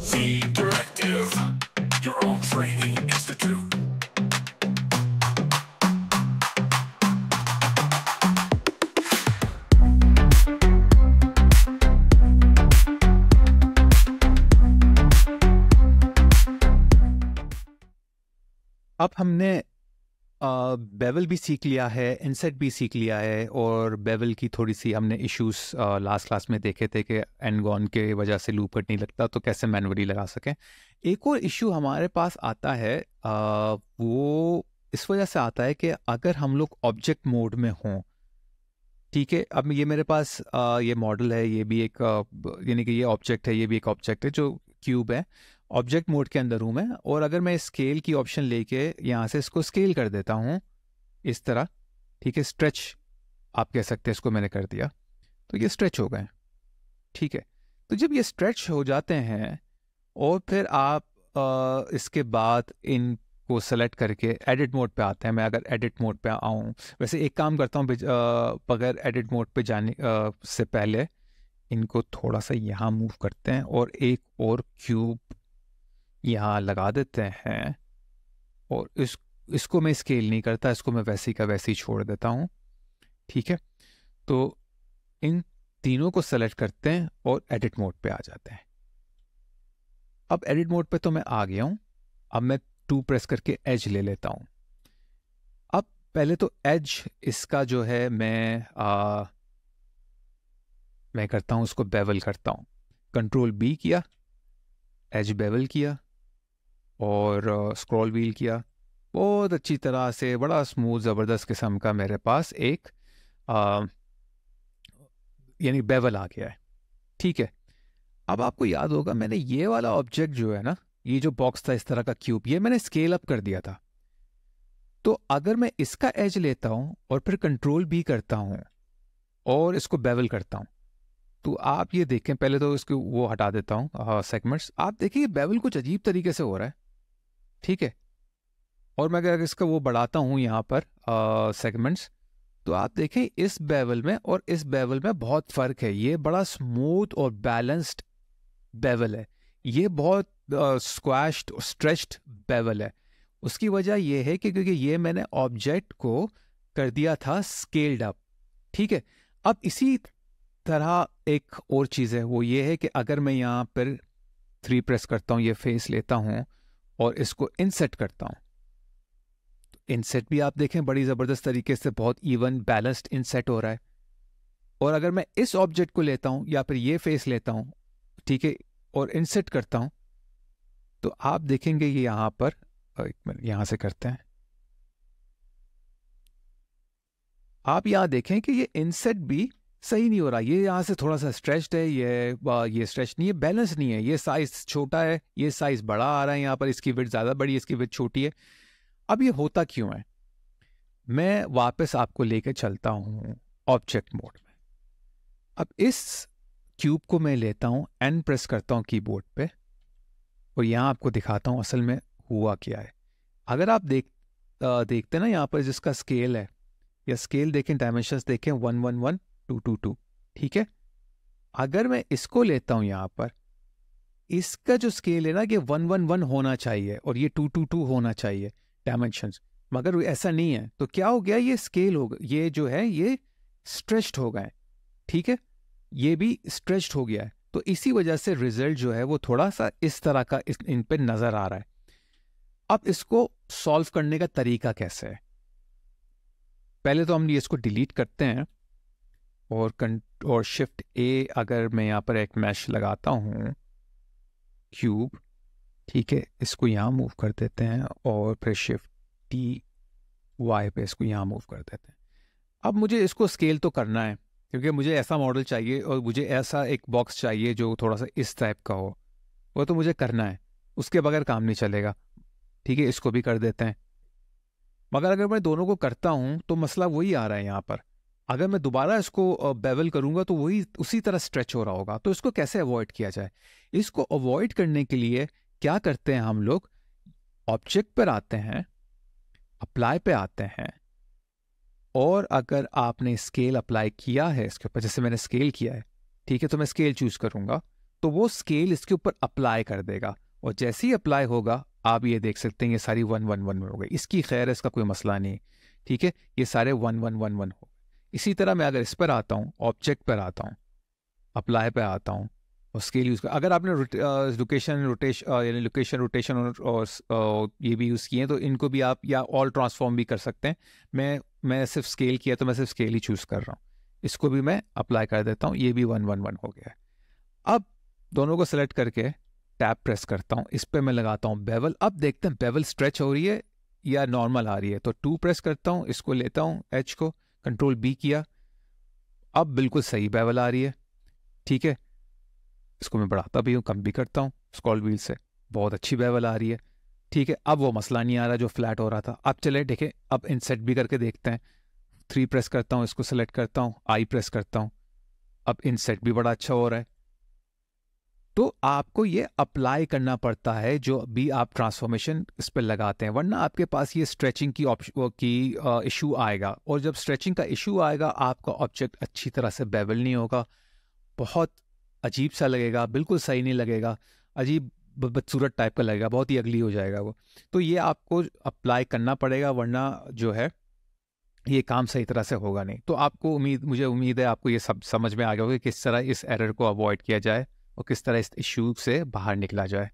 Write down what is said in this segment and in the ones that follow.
The Directive, your own training institute. अब हमने bevel भी सीख लिया है इनसेट भी सीख लिया है और बेवल की थोड़ी सी हमने इश्यूज लास्ट क्लास में देखे थे कि एनगॉन के वजह से लूपट नहीं लगता तो कैसे मैनवरी लगा सकें एक और इशू हमारे पास आता है आ, वो इस वजह से आता है कि अगर हम लोग ऑब्जेक्ट मोड में हों ठीक है अब ये मेरे पास आ, ये मॉडल है ये भी एक यानी कि ये ऑब्जेक्ट है ये भी एक ऑब्जेक्ट है जो क्यूब है ऑब्जेक्ट मोड के अंदर हूँ मैं और अगर मैं स्केल की ऑप्शन लेके यहाँ से इसको स्केल कर देता हूँ इस तरह ठीक है स्ट्रेच आप कह सकते हैं इसको मैंने कर दिया तो ये स्ट्रेच हो गए ठीक है तो जब ये स्ट्रेच हो जाते हैं और फिर आप आ, इसके बाद इन को सेलेक्ट करके एडिट मोड पे आते हैं मैं अगर एडिट मोड पे आऊँ वैसे एक काम करता हूँ बगैर एडिट मोड पे जाने आ, से पहले इनको थोड़ा सा यहाँ मूव करते हैं और एक और क्यूब यहाँ लगा देते हैं और इस इसको मैं स्केल नहीं करता इसको मैं वैसे का वैसे ही छोड़ देता हूँ ठीक है तो इन तीनों को सेलेक्ट करते हैं और एडिट मोड पे आ जाते हैं अब एडिट मोड पे तो मैं आ गया हूँ अब मैं टू प्रेस करके एज ले लेता हूँ अब पहले तो एज इसका जो है मैं आ, मैं करता हूँ उसको बेवल करता हूँ कंट्रोल बी किया एज बेवल किया और स्क्रॉल व्हील किया बहुत अच्छी तरह से बड़ा स्मूथ ज़बरदस्त किस्म का मेरे पास एक यानी बेवल आ गया है ठीक है अब आपको याद होगा मैंने ये वाला ऑब्जेक्ट जो है ना ये जो बॉक्स था इस तरह का क्यूब ये मैंने स्केल अप कर दिया था तो अगर मैं इसका एज लेता हूँ और फिर कंट्रोल भी करता हूँ और इसको बेवल करता हूँ तो आप ये देखें पहले तो इसको वो हटा देता हूँ सेगमेंट्स आप देखिए बेवल कुछ अजीब तरीके से हो रहा है ठीक है और मैं अगर इसका वो बढ़ाता हूँ यहाँ पर सेगमेंट्स तो आप देखें इस बेवल में और इस बेवल में बहुत फ़र्क है ये बड़ा स्मूथ और बैलेंस्ड बेवल है ये बहुत स्क्वैश्ड स्ट्रेच्ड बेवल है उसकी वजह यह है कि क्योंकि ये मैंने ऑब्जेक्ट को कर दिया था स्केल्ड अप ठीक है अब इसी तरह एक और चीज़ है वो ये है कि अगर मैं यहाँ पर थ्री प्रेस करता हूँ ये फेस लेता हूँ और इसको इनसेट करता हूं इनसेट तो भी आप देखें बड़ी ज़बरदस्त तरीके से बहुत इवन बैलेंस्ड इनसेट हो रहा है और अगर मैं इस ऑब्जेक्ट को लेता हूं या फिर ये फेस लेता हूं ठीक है और इनसेट करता हूं तो आप देखेंगे ये यहां पर एक मिनट से करते हैं आप यहां देखें कि ये इनसेट भी सही नहीं हो रहा ये यहाँ से थोड़ा सा स्ट्रेच्ड है ये ये स्ट्रेच नहीं है बैलेंस नहीं है ये साइज छोटा है ये साइज बड़ा आ रहा है यहाँ पर इसकी विथ ज़्यादा बड़ी इसकी विथ छोटी है अब ये होता क्यों है मैं वापस आपको लेकर चलता हूँ ऑब्जेक्ट मोड में अब इस क्यूब को मैं लेता हूँ एन प्रेस करता हूँ कीबोर्ड पे और यहाँ आपको दिखाता हूँ असल में हुआ क्या है अगर आप देख आ, देखते ना यहाँ पर जिसका स्केल है या स्केल देखें डायमेंशंस देखें one one one two two two ठीक है अगर मैं इसको लेता हूं यहां पर इसका जो स्केल है ना कि वन वन वन होना चाहिए और ये टू टू टू होना चाहिए डायमेंशन मगर ऐसा नहीं है तो क्या हो गया ये स्केल हो गया ये जो है ये स्ट्रेच्ड हो गए ठीक है ये भी स्ट्रेच्ड हो गया है तो इसी वजह से रिजल्ट जो है वो थोड़ा सा इस तरह का इस, इन पर नजर आ रहा है अब इसको सॉल्व करने का तरीका कैसे है पहले तो हम इसको डिलीट करते हैं और कं और शिफ्ट ए अगर मैं यहाँ पर एक मैश लगाता हूँ क्यूब ठीक है इसको यहाँ मूव कर देते हैं और फिर शिफ्ट टी वाई पे इसको यहाँ मूव कर देते हैं अब मुझे इसको स्केल तो करना है क्योंकि मुझे ऐसा मॉडल चाहिए और मुझे ऐसा एक बॉक्स चाहिए जो थोड़ा सा इस टाइप का हो वो तो मुझे करना है उसके बगैर काम नहीं चलेगा ठीक है इसको भी कर देते हैं मगर अगर मैं दोनों को करता हूँ तो मसला वही आ रहा है यहाँ पर अगर मैं दोबारा इसको बेवल करूंगा तो वही उसी तरह स्ट्रेच हो रहा होगा तो इसको कैसे अवॉइड किया जाए इसको अवॉइड करने के लिए क्या करते हैं हम लोग ऑब्जेक्ट पर आते हैं अप्लाई पे आते हैं और अगर आपने स्केल अप्लाई किया है इसके ऊपर जैसे मैंने स्केल किया है ठीक है तो मैं स्केल चूज करूंगा तो वो स्केल इसके ऊपर अप्लाई कर देगा और जैसे ही अप्लाई होगा आप ये देख सकते हैं ये सारी वन वन वन में हो गई इसकी खैर इसका कोई मसला नहीं ठीक है ये सारे वन वन वन वन हो इसी तरह मैं अगर इस पर आता हूँ ऑब्जेक्ट पर आता हूँ अप्लाई पर आता हूँ उसके लिए उसका अगर आपने लोकेशन रोटेशन यानी लोकेशन रोटेशन और, और ये भी यूज़ किए हैं तो इनको भी आप या ऑल ट्रांसफॉर्म भी कर सकते हैं मैं मैं सिर्फ स्केल किया तो मैं सिर्फ स्केल ही चूज़ कर रहा हूँ इसको भी मैं अप्लाई कर देता हूँ ये भी वन वन वन हो गया है अब दोनों को सेलेक्ट करके टैप प्रेस करता हूँ इस पर मैं लगाता हूँ बेवल अब देखते हैं बेवल स्ट्रेच हो रही है या नॉर्मल आ रही है तो टू प्रेस करता हूँ इसको लेता हूँ एच को कंट्रोल बी किया अब बिल्कुल सही बेवल आ रही है ठीक है इसको मैं बढ़ाता भी हूँ कम भी करता हूँ स्कॉल व्हील से बहुत अच्छी बेवल आ रही है ठीक है अब वो मसला नहीं आ रहा जो फ्लैट हो रहा था अब चले देखें अब इनसेट भी करके देखते हैं थ्री प्रेस करता हूँ इसको सेलेक्ट करता हूँ आई प्रेस करता हूँ अब इनसेट भी बड़ा अच्छा हो रहा है तो आपको ये अप्लाई करना पड़ता है जो भी आप ट्रांसफॉर्मेशन इस पर लगाते हैं वरना आपके पास ये स्ट्रेचिंग की की इशू आएगा और जब स्ट्रेचिंग का इशू आएगा आपका ऑब्जेक्ट अच्छी तरह से बेवल नहीं होगा बहुत अजीब सा लगेगा बिल्कुल सही नहीं लगेगा अजीब बदसूरत टाइप का लगेगा बहुत ही अगली हो जाएगा वो तो ये आपको अप्लाई करना पड़ेगा वरना जो है ये काम सही तरह से होगा नहीं तो आपको उम्मीद मुझे उम्मीद है आपको ये सब समझ में आ गया होगा कि किस तरह इस एरर को अवॉइड किया जाए और किस तरह इस इशू से बाहर निकला जाए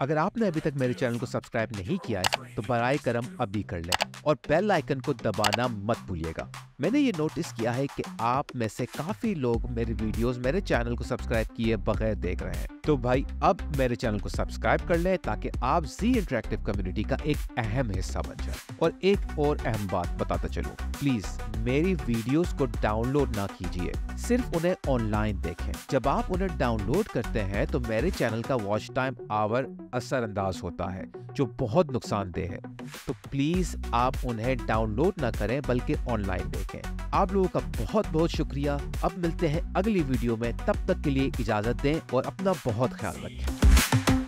अगर आपने अभी तक मेरे चैनल को सब्सक्राइब नहीं किया है तो बर करम अभी कर लें और बेल आइकन को दबाना मत भूलिएगा मैंने ये नोटिस किया है कि आप में से काफी लोग मेरे वीडियोस मेरे चैनल को सब्सक्राइब किए बगैर देख रहे हैं तो भाई अब मेरे चैनल को सब्सक्राइब कर लें ताकि आप जी इंटरेक्टिव कम्युनिटी का एक अहम हिस्सा बन जाए और एक और अहम बात बताता चलो प्लीज मेरी वीडियोस को डाउनलोड ना कीजिए सिर्फ उन्हें ऑनलाइन देखें जब आप उन्हें डाउनलोड करते हैं तो मेरे चैनल का वॉच टाइम आवर असरअंदाज होता है जो बहुत नुकसानदेह है तो प्लीज आप उन्हें डाउनलोड ना करें बल्कि ऑनलाइन देखें है आप लोगों का बहुत बहुत शुक्रिया अब मिलते हैं अगली वीडियो में तब तक के लिए इजाजत दें और अपना बहुत ख्याल रखें